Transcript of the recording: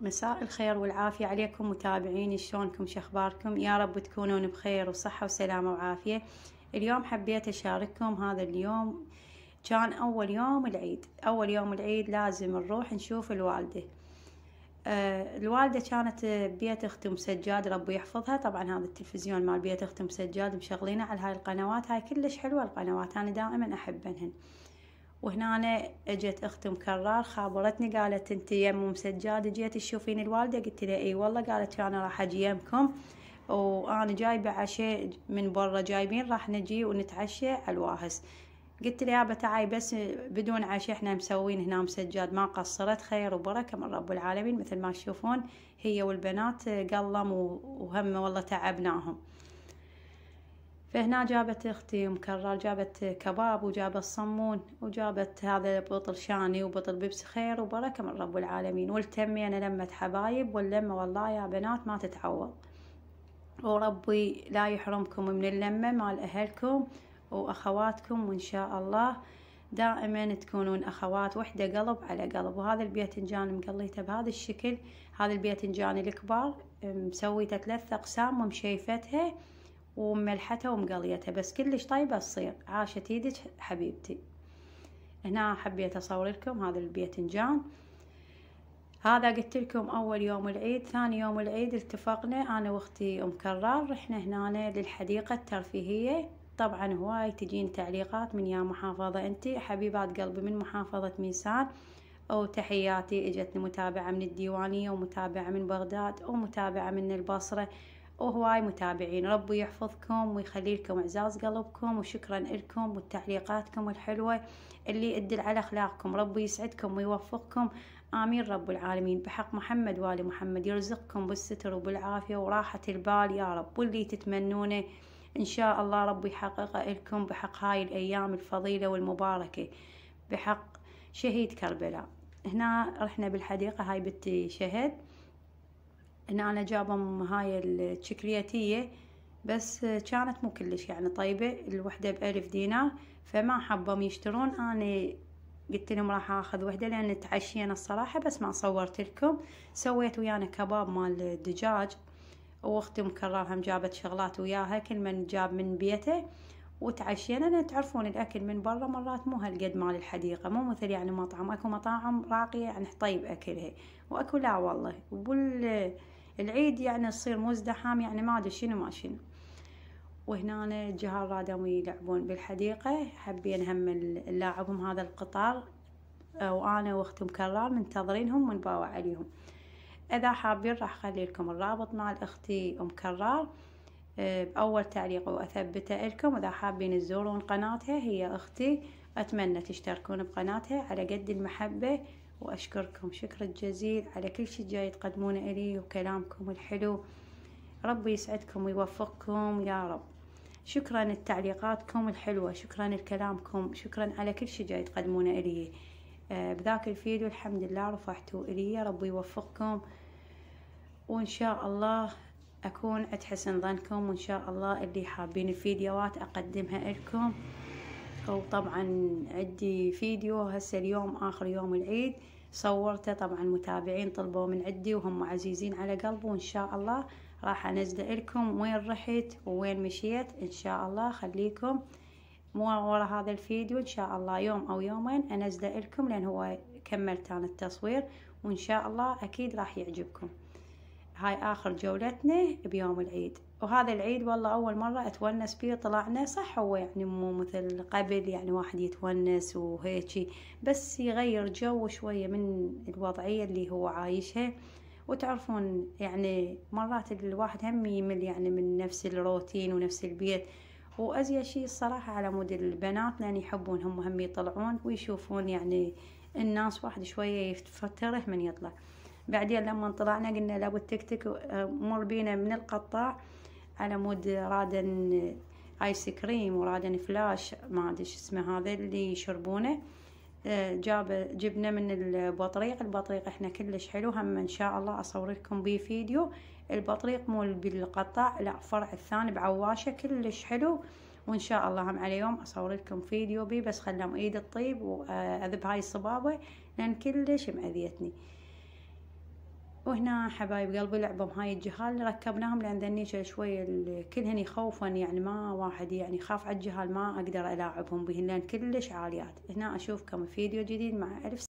مساء الخير والعافية عليكم متابعيني شلونكم شخباركم يا رب تكونون بخير وصحة وسلامة وعافية اليوم حبيت أشارككم هذا اليوم كان أول يوم العيد أول يوم العيد لازم نروح نشوف الوالدة أه الوالدة كانت بيت أخت أم سجاد ربي يحفظها طبعا هذا التلفزيون مال بيت أخت أم سجاد مشغلينه على هاي القنوات هاي كلش حلوة القنوات أنا دائما أحبنهن وهنا اجت اخت مكرر خابرتني قالت انت يم ام سجاد جيت تشوفين الوالده قلت لها اي والله قالت انا راح اجي يمكم وانا جايبه عشاء من برا جايبين راح نجي ونتعشى على الواهس قلت لها يابا تعاي بس بدون عشاء احنا مسوين هنا مسجاد ما قصرت خير وبركه من رب العالمين مثل ما تشوفون هي والبنات قلم وهم والله تعبناهم فهنا جابت اختي مكرر جابت كباب وجابت صمون وجابت هذا بطل شاني وبطل بيبس خير وبركه من رب العالمين والتمينا لمه حبايب واللمه والله يا بنات ما تتعوض وربي لا يحرمكم من اللمه مال اهلكم واخواتكم وان شاء الله دائما تكونون اخوات وحده قلب على قلب وهذا الباذنجان مقليته بهذا الشكل هذا الباذنجان الكبار مسويته ثلاث اقسام ومشيفتها وملحتها ومقليتها بس كلش طيبة تصير عاشت يدك حبيبتي هنا حبيت اصور لكم هذا البيتنجان هذا قلت لكم اول يوم العيد ثاني يوم العيد اتفقنا انا واختي ام كرار رحنا هنا للحديقة الترفيهية طبعا هواي تجين تعليقات من يا محافظة انتي حبيبات قلبي من محافظة ميسان أو تحياتي إجتني متابعة من الديوانية ومتابعة من بغداد ومتابعة من البصرة وهواي متابعين ربي يحفظكم ويخلي لكم اعزاز قلبكم وشكرا لكم وتعليقاتكم الحلوة اللي تدل على اخلاقكم ربي يسعدكم ويوفقكم امين رب العالمين بحق محمد والي محمد يرزقكم بالستر وبالعافية وراحة البال يا رب واللي تتمنونه ان شاء الله ربي يحققه لكم بحق هاي الايام الفضيلة والمباركة بحق شهيد كربلاء هنا رحنا بالحديقة هاي بنتي شهد ان انا جابه هاي الشكرياتية بس كانت مو كلش يعني طيبة الوحدة بألف دينار فما حبهم يشترون انا قلت لهم راح اخذ وحدة لان تعشينا الصراحة بس ما صورت لكم سويت ويانا كباب مال دجاج واختي مكررها جابت شغلات وياها كل من جاب من بيته وتعشينا لان تعرفون الاكل من برا مرات مو هالقد مال الحديقه مو مثل يعني مطعم اكو مطاعم راقيه يعني طيب اكلها واكو لا والله وبال العيد يعني تصير مزدحم يعني ما ادري شنو ما شنو وهنا الجهال رادوا يلعبون بالحديقة حابين هم اللاعبهم هذا القطار وانا واختي مكرر منتظرينهم ونباوع عليهم اذا حابين راح اخلي لكم الرابط مع اختي ام كرار باول آه، تعليق واثبته لكم واذا حابين تزورون قناتها هي اختي اتمنى تشتركون بقناتها على قد المحبه وأشكركم شكر جزيل على كل شي جاي تقدمونه إلي وكلامكم الحلو ربي يسعدكم ويوفقكم يا رب شكرا لتعليقاتكم الحلوة شكرا لكلامكم شكرا على كل شي جاي تقدمونه إلي آه، بذاك الفيديو الحمد لله رفعتوه إلي ربي يوفقكم وإن شاء الله أكون أتحسن ظنكم وإن شاء الله اللي حابين الفيديوهات أقدمها لكم وطبعا عندي فيديو هسه اليوم آخر يوم العيد صورته طبعا متابعين طلبوا من عندي وهم عزيزين على قلبي وإن شاء الله راح أنزله لكم وين رحت ووين مشيت إن شاء الله خليكم مو ورا هذا الفيديو إن شاء الله يوم أو يومين أنزله لكم لأن هو كملت أنا التصوير وإن شاء الله أكيد راح يعجبكم هاي آخر جولتنا بيوم العيد وهذا العيد والله أول مرة أتونس بيه طلعنا صح هو يعني مو مثل قبل يعني واحد يتونس وهيجي بس يغير جو شوية من الوضعية اللي هو عايشها وتعرفون يعني مرات الواحد هم يمل يعني من نفس الروتين ونفس البيت وأزيا شيء الصراحة على مود البنات لأن يحبون هم هم يطلعون ويشوفون يعني الناس واحد شوية يفتره من يطلع بعدين لما طلعنا قلنا لابد تكتك آه، مر بينا من القطاع على مود رادن ايس كريم ورادن فلاش ما ادري شو اسمه هذا اللي يشربونه آه، جاب جبنا من البطريق البطريق احنا كلش حلو هم ان شاء الله اصور لكم بيه فيديو البطريق مو بالقطع لا فرع الثاني بعواشه كلش حلو وان شاء الله هم على يوم اصور لكم فيديو بيه بس خلهم ايد الطيب واذب هاي الصبابه لان كلش مأذيتني وهنا حبايب قلبي لعبهم هاي الجهال ركبناهم لان ذني شوي كلهن يخوفن يعني ما واحد يعني خاف على الجهال ما اقدر الاعبهم بهن لان كلش عاليات هنا اشوفكم فيديو جديد مع الف